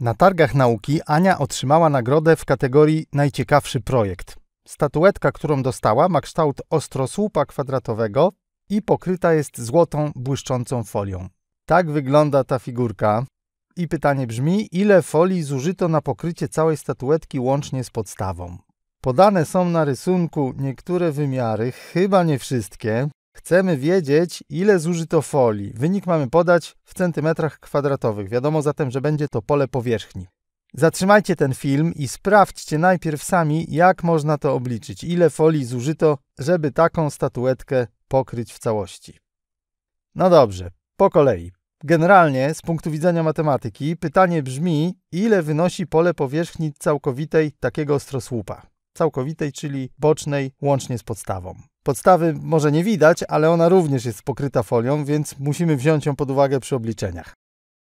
Na targach nauki Ania otrzymała nagrodę w kategorii Najciekawszy projekt. Statuetka, którą dostała, ma kształt ostrosłupa kwadratowego i pokryta jest złotą, błyszczącą folią. Tak wygląda ta figurka. I pytanie brzmi, ile folii zużyto na pokrycie całej statuetki łącznie z podstawą? Podane są na rysunku niektóre wymiary, chyba nie wszystkie. Chcemy wiedzieć, ile zużyto folii. Wynik mamy podać w centymetrach kwadratowych. Wiadomo zatem, że będzie to pole powierzchni. Zatrzymajcie ten film i sprawdźcie najpierw sami, jak można to obliczyć, ile folii zużyto, żeby taką statuetkę pokryć w całości. No dobrze, po kolei. Generalnie, z punktu widzenia matematyki, pytanie brzmi, ile wynosi pole powierzchni całkowitej takiego ostrosłupa. Całkowitej, czyli bocznej, łącznie z podstawą. Podstawy może nie widać, ale ona również jest pokryta folią, więc musimy wziąć ją pod uwagę przy obliczeniach.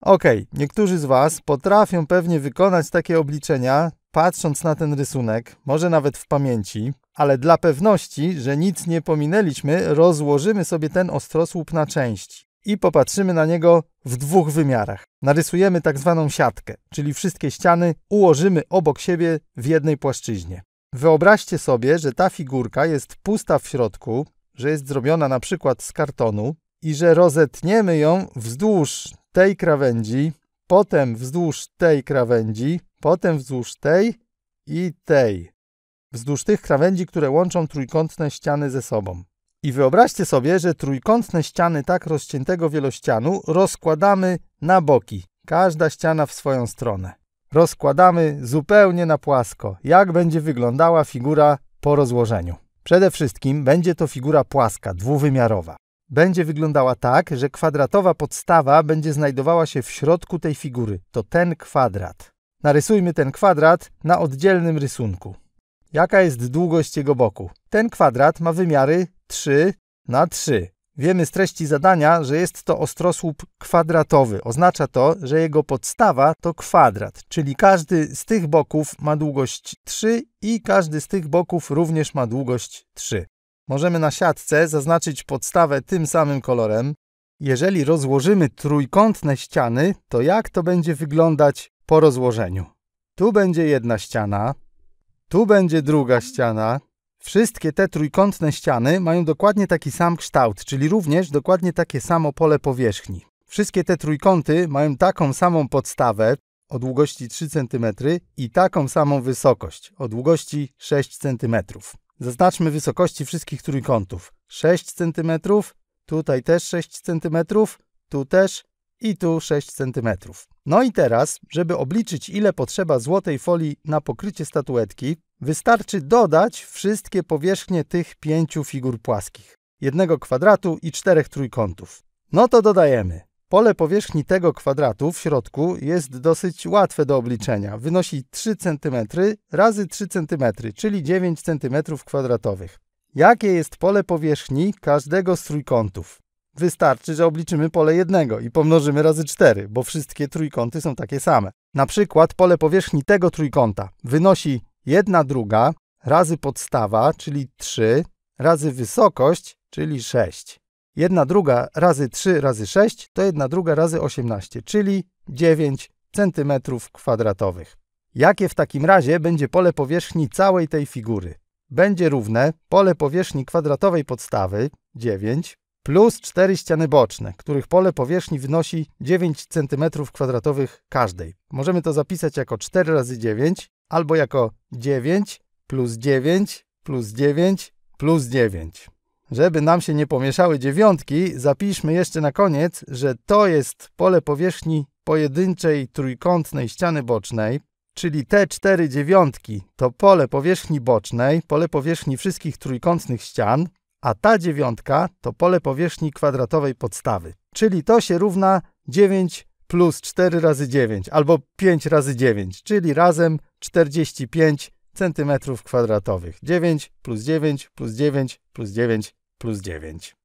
Ok, niektórzy z Was potrafią pewnie wykonać takie obliczenia, patrząc na ten rysunek, może nawet w pamięci, ale dla pewności, że nic nie pominęliśmy, rozłożymy sobie ten ostrosłup na części i popatrzymy na niego w dwóch wymiarach. Narysujemy tak zwaną siatkę, czyli wszystkie ściany ułożymy obok siebie w jednej płaszczyźnie. Wyobraźcie sobie, że ta figurka jest pusta w środku, że jest zrobiona na przykład z kartonu i że rozetniemy ją wzdłuż tej krawędzi, potem wzdłuż tej krawędzi, potem wzdłuż tej i tej. Wzdłuż tych krawędzi, które łączą trójkątne ściany ze sobą. I wyobraźcie sobie, że trójkątne ściany tak rozciętego wielościanu rozkładamy na boki, każda ściana w swoją stronę rozkładamy zupełnie na płasko. Jak będzie wyglądała figura po rozłożeniu? Przede wszystkim będzie to figura płaska, dwuwymiarowa. Będzie wyglądała tak, że kwadratowa podstawa będzie znajdowała się w środku tej figury. To ten kwadrat. Narysujmy ten kwadrat na oddzielnym rysunku. Jaka jest długość jego boku? Ten kwadrat ma wymiary 3 na 3. Wiemy z treści zadania, że jest to ostrosłup kwadratowy. Oznacza to, że jego podstawa to kwadrat, czyli każdy z tych boków ma długość 3 i każdy z tych boków również ma długość 3. Możemy na siatce zaznaczyć podstawę tym samym kolorem. Jeżeli rozłożymy trójkątne ściany, to jak to będzie wyglądać po rozłożeniu? Tu będzie jedna ściana, tu będzie druga ściana, Wszystkie te trójkątne ściany mają dokładnie taki sam kształt, czyli również dokładnie takie samo pole powierzchni. Wszystkie te trójkąty mają taką samą podstawę o długości 3 cm i taką samą wysokość o długości 6 cm. Zaznaczmy wysokości wszystkich trójkątów. 6 cm, tutaj też 6 cm, tu też i tu 6 cm. No i teraz, żeby obliczyć ile potrzeba złotej folii na pokrycie statuetki, wystarczy dodać wszystkie powierzchnie tych pięciu figur płaskich. Jednego kwadratu i czterech trójkątów. No to dodajemy. Pole powierzchni tego kwadratu w środku jest dosyć łatwe do obliczenia. Wynosi 3 cm razy 3 cm, czyli 9 cm kwadratowych. Jakie jest pole powierzchni każdego z trójkątów? Wystarczy, że obliczymy pole jednego i pomnożymy razy 4, bo wszystkie trójkąty są takie same. Na przykład pole powierzchni tego trójkąta wynosi 1 druga razy podstawa, czyli 3, razy wysokość, czyli 6. 1 druga razy 3 razy 6 to 1 druga razy 18, czyli 9 cm kwadratowych. Jakie w takim razie będzie pole powierzchni całej tej figury? Będzie równe pole powierzchni kwadratowej podstawy 9 plus cztery ściany boczne, których pole powierzchni wynosi 9 cm2 każdej. Możemy to zapisać jako 4 razy 9 albo jako 9 plus 9 plus 9 plus 9. Żeby nam się nie pomieszały dziewiątki, zapiszmy jeszcze na koniec, że to jest pole powierzchni pojedynczej trójkątnej ściany bocznej, czyli te cztery dziewiątki to pole powierzchni bocznej, pole powierzchni wszystkich trójkątnych ścian, a ta dziewiątka to pole powierzchni kwadratowej podstawy. Czyli to się równa 9 plus 4 razy 9 albo 5 razy 9, czyli razem 45 cm kwadratowych. 9 plus 9 plus 9 plus 9 plus 9.